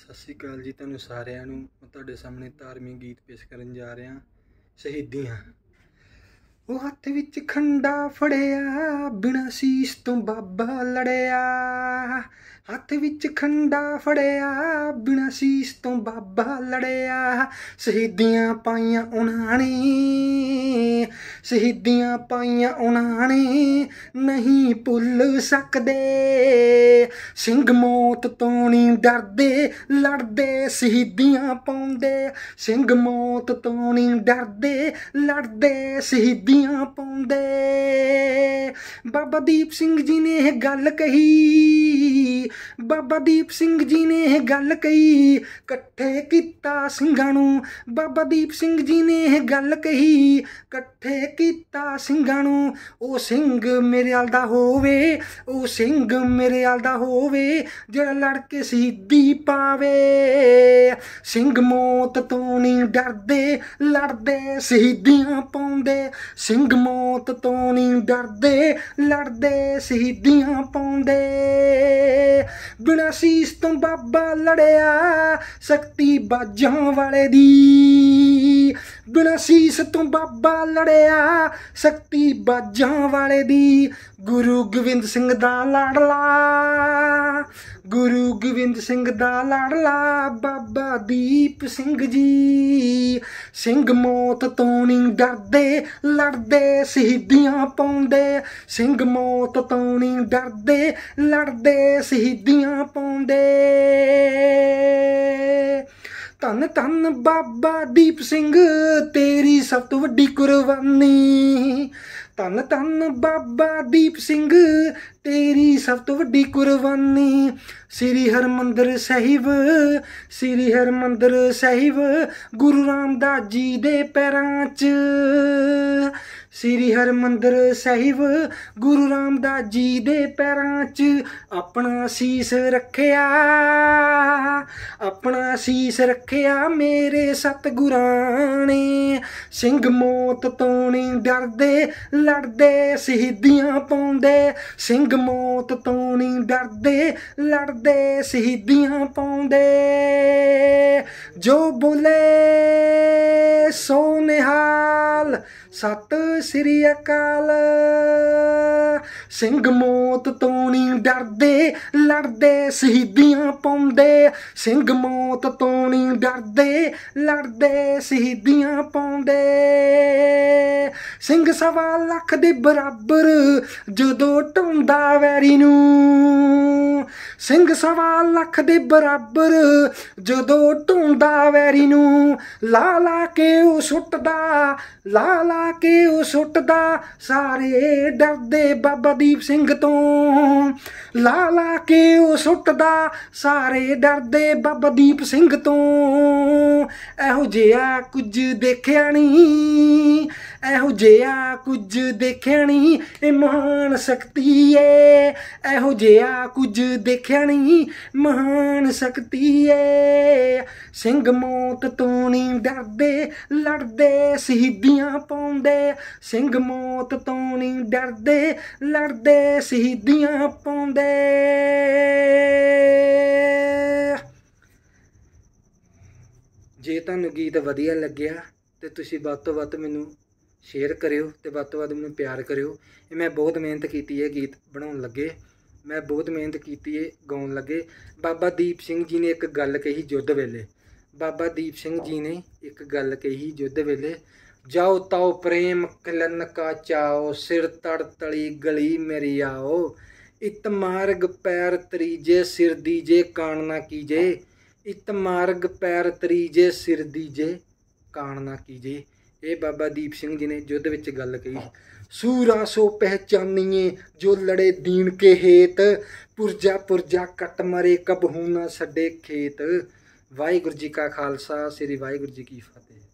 ਸਤਿ ਸ੍ਰੀ ਅਕਾਲ ਜੀ ਤੁਹਾਨੂੰ ਸਾਰਿਆਂ ਨੂੰ ਮੈਂ ਤੁਹਾਡੇ ਸਾਹਮਣੇ ਧਾਰਮਿਕ ਗੀਤ ਪੇਸ਼ ਕਰਨ ਜਾ ਰਿਹਾ ਸ਼ਹੀਦੀਆਂ ਉਹ ਹੱਥ ਵਿੱਚ ਖੰਡਾ ਫੜਿਆ ਬਿਨਾ ਸੀਸ ਤੋਂ ਬਾਬਾ ਲੜਿਆ ਹੱਥ ਵਿੱਚ ਖੰਡਾ ਫੜਿਆ ਬਿਨਾ ਸੀਸ ਤੋਂ ਬਾਬਾ ਲੜਿਆ ਸ਼ਹੀਦੀਆਂ ਪਾਈਆਂ ਉਹਨਾਂ ਨੇ ਸ਼ਹੀਦੀਆਂ ਪਾਈਆਂ ਉਹਨਾਂ ਨੇ ਨਹੀਂ ਭੁੱਲ ਸਕਦੇ ਸਿੰਘ ਮੌਤ ਤੋਂ ਨਹੀਂ ਡਰਦੇ ਲੜਦੇ ਸ਼ਹੀਦੀਆਂ ਪਾਉਂਦੇ ਸਿੰਘ ਮੌਤ ਤੋਂ ਨਹੀਂ ਡਰਦੇ ਲੜਦੇ ਸ਼ਹੀਦੀਆਂ ਪਾਉਂਦੇ ਬਾਬਾ ਦੀਪ ਸਿੰਘ ਜੀ ਨੇ ਇਹ ਗੱਲ ਕਹੀ ਬਾਬਾ ਦੀਪ ਸਿੰਘ ਜੀ ਨੇ ਇਹ ਗੱਲ ਕਹੀ ਇਕੱਠੇ ਕੀਤਾ ਸਿੰਘਾਂ ਨੂੰ ਬਾਬਾ ਦੀਪ ਸਿੰਘ ਜੀ ਨੇ ਇਹ ਗੱਲ ਕਹੀ ਇਕੱਠੇ ਕੀਤਾ ਸਿੰਘਾਂ ਨੂੰ ਉਹ ਸਿੰਘ ਮੇਰੇ ਵਾਲ ਦਾ ਹੋਵੇ ਉਹ ਸਿੰਘ ਮੇਰੇ ਵਾਲ ਦਾ ਹੋਵੇ ਜਿਹੜਾ ਲੜ ਕੇ ਸਿੱਧੀ ਪਾਵੇ ਸਿੰਘ ਮੌਤ ਤੋਂ ਨਹੀਂ ਡਰਦੇ ਲੜਦੇ ਸਿੱਧੀਆਂ ਪਾਉਂਦੇ ਸਿੰਘ ਮੌਤ ਤੋਂ ਨਹੀਂ ਡਰਦੇ ਲੜਦੇ ਸਿੱਧੀਆਂ ਪਾਉਂਦੇ ਬਿਨਾਂ ਸੀਸ ਤੋਂ ਬਾਬਾ ਲੜਿਆ ਸ਼ਕਤੀ ਬਾਜਾਂ ਵਾਲੇ ਦੀ ਬਿਨਾਂ ਸੀਸ ਤੋਂ ਬਾਬਾ ਲੜਿਆ ਸ਼ਕਤੀ ਬਾਜਾਂ ਵਾਲੇ ਦੀ ਗੁਰੂ ਗੋਬਿੰਦ ਸਿੰਘ ਦਾ ਲੜਲਾ ਗੁਰੂ ਗੋਬਿੰਦ ਸਿੰਘ ਦਾ ਲੜਲਾ ਬਾਬਾ ਦੀਪ ਸਿੰਘ ਜੀ ਸਿੰਘ ਮੌਤ ਤੋਂ ਨਹੀਂ ਡਰਦੇ ਲੜਦੇ ਸ਼ਹੀਦੀਆਂ ਪਾਉਂਦੇ ਸਿੰਘ ਮੌਤ ਤੋਂ ਨਹੀਂ ਡਰਦੇ ਲੜਦੇ ਸ਼ਹੀਦੀਆਂ ਪਾਉਂਦੇ ਧੰਨ ਧੰਨ ਬਾਬਾ ਦੀਪ ਸਿੰਘ ਤੇਰੀ ਸਭ ਤੋਂ ਵੱਡੀ ਕੁਰਬਾਨੀ ਤਨ ਤਨ ਬਾਬਾ ਦੀਪ ਸਿੰਘ ਤੇਰੀ ਸਭ ਤੋਂ ਵੱਡੀ ਕੁਰਬਾਨੀ ਸ੍ਰੀ ਹਰਮੰਦਰ ਸਾਹਿਬ ਸ੍ਰੀ ਹਰਮੰਦਰ ਸਾਹਿਬ ਗੁਰੂ ਰਾਮਦਾਸ ਜੀ ਦੇ ਪੈਰਾਂ 'ਚ ਸ੍ਰੀ ਹਰਮੰਦਰ ਸਾਹਿਬ ਗੁਰੂ ਰਾਮਦਾਸ ਜੀ ਦੇ ਪੈਰਾਂ 'ਚ ਆਪਣਾ ਸੀਸ ਰੱਖਿਆ ਆਪਣਾ ਸੀਸ ਰੱਖਿਆ ਮੇਰੇ ਸਤਗੁਰਾਂ ਨੇ ਸਿੰਘ ਮੌਤ ਤੋਂ ਨਹੀਂ ਡਰਦੇ ਲੜਦੇ ਸ਼ਹੀਦੀਆਂ ਪਾਉਂਦੇ ਸਿੰਘ ਮੌਤ ਤੋਂ ਨਹੀਂ ਡਰਦੇ ਲੜਦੇ ਸ਼ਹੀਦੀਆਂ ਪਾਉਂਦੇ ਜੋ ਬੋਲੇ ਸੋ ਅਕਾਲ ਸਤਿ ਸ੍ਰੀ ਅਕਾਲ ਸਿੰਘ ਮੌਤ ਤੋਂ ਨਹੀਂ ਡਰਦੇ ਲੜਦੇ ਸ਼ਹੀਦੀਆਂ ਪਾਉਂਦੇ ਸਿੰਘ ਮੌਤ ਤੋਂ ਨਹੀਂ ਡਰਦੇ ਲੜਦੇ ਸ਼ਹੀਦੀਆਂ ਪਾਉਂਦੇ ਸਿੰਘ ਸਵਾ ਲੱਖ ਦੇ ਬਰਾਬਰ ਜਦੋਂ ਟੁੰਦਾ ਵੈਰੀ ਨੂੰ ਸਿੰਘ ਸਵਾ ਲੱਖ ਦੇ ਬਰਾਬਰ ਜਦੋਂ ਟੁੰਦਾ ਵੈਰੀ ਨੂੰ ਲਾ ਲਾ ਕੇ ਉਹ ਸੁੱਟਦਾ ਲਾ ਲਾ ਕੇ ਉਹ ਸੁੱਟਦਾ ਸਾਰੇ ਡਰਦੇ ਬਾਬਾ ਦੀਪ ਸਿੰਘ ਤੋਂ ਲਾ ਲਾ ਕੇ ਉਹ ਸੁੱਟਦਾ ਸਾਰੇ ਡਰਦੇ ਬਾਬਾ ਦੀਪ ਸਿੰਘ ਤੋਂ ਇਹੋ ਜਿਹਾ ਕੁਝ ਦੇਖਿਆ ਨਹੀਂ ਇਹੋ ਜਿਹਾ ਕੁਝ ਦੇਖਿਆ ਨਹੀਂ ਇਹ ਮਹਾਨ ਸ਼ਕਤੀ ਏ ਇਹੋ ਜਿਹਾ ਕੁਝ ਦੇਖਿਆ ਨਹੀਂ ਮਹਾਨ ਸ਼ਕਤੀ ਏ ਸਿੰਘ ਮੌਤ ਤੋਂ ਨਹੀਂ ਡਰਦੇ ਲੜਦੇ ਸ਼ਹੀਦੀਆਂ ਨਾ ਪਾਉਂਦੇ ਸਿੰਘ ਮੌਤ ਤੋਂ ਨਹੀਂ ਡਰਦੇ ਲੜਦੇ ਸ਼ਹੀਦੀਆਂ ਪਾਉਂਦੇ ਜੇ ਤੁਹਾਨੂੰ ਗੀਤ ਵਧੀਆ ਲੱਗਿਆ ਤੇ ਤੁਸੀਂ ਵੱਧ ਤੋਂ ਵੱਧ ਮੈਨੂੰ ਸ਼ੇਅਰ ਕਰਿਓ ਤੇ ਵੱਧ ਤੋਂ ਵੱਧ ਮੈਨੂੰ ਪਿਆਰ ਕਰਿਓ ਇਹ ਮੈਂ ਬਹੁਤ ਮਿਹਨਤ ਕੀਤੀ ਹੈ ਗੀਤ ਬਣਾਉਣ ਲੱਗੇ ਮੈਂ ਬਹੁਤ ਮਿਹਨਤ ਕੀਤੀ ਹੈ ਗਾਉਣ ਲੱਗੇ ਬਾਬਾ ਦੀਪ ਸਿੰਘ ਜੀ ਨੇ ਇੱਕ ਗੱਲ ਕਹੀ ਜੁੱਧ ਵੇਲੇ ਬਾਬਾ ਦੀਪ ਸਿੰਘ ਜੀ ਨੇ ਇੱਕ ਗੱਲ ਕਹੀ ਜੁੱਧ ਵੇਲੇ ਜਾਓ ਤਾਓ ਪ੍ਰੇਮ ਕਲਨ ਕਾ ਚਾਓ ਸਿਰ ਤੜ ਤਲੀ ਗਲੀ ਮੇਰੀ ਆਓ ਇਤ ਮਾਰਗ ਪੈਰ ਤਰੀਜੇ ਸਿਰ ਦੀਜੇ ਕਾਣ ਨਾ ਕੀਜੇ ਇਤ ਮਾਰਗ ਪੈਰ ਤਰੀਜੇ ਸਿਰ ਦੀਜੇ ਕਾਣ ਨਾ ਕੀਜੇ ਇਹ ਬਾਬਾ ਦੀਪ ਸਿੰਘ ਜੀ ਨੇ ਜੁੱਧ ਵਿੱਚ ਗੱਲ ਕਹੀ ਸੂਰਾ ਸੋ ਪਹਿਚਾਨੀਏ ਜੋ ਲੜੇ ਦੀਨ ਕੇ ਹੇਤ ਪੁਰਜਾ ਪੁਰਜਾ ਕਟ ਮਰੇ ਹੂ ਨਾ ਛੱਡੇ ਖੇਤ ਵਾਹਿਗੁਰੂ ਜੀ ਕਾ ਖਾਲਸਾ ਸ੍ਰੀ ਵਾਹਿਗੁਰੂ ਜੀ ਕੀ ਫਤਿਹ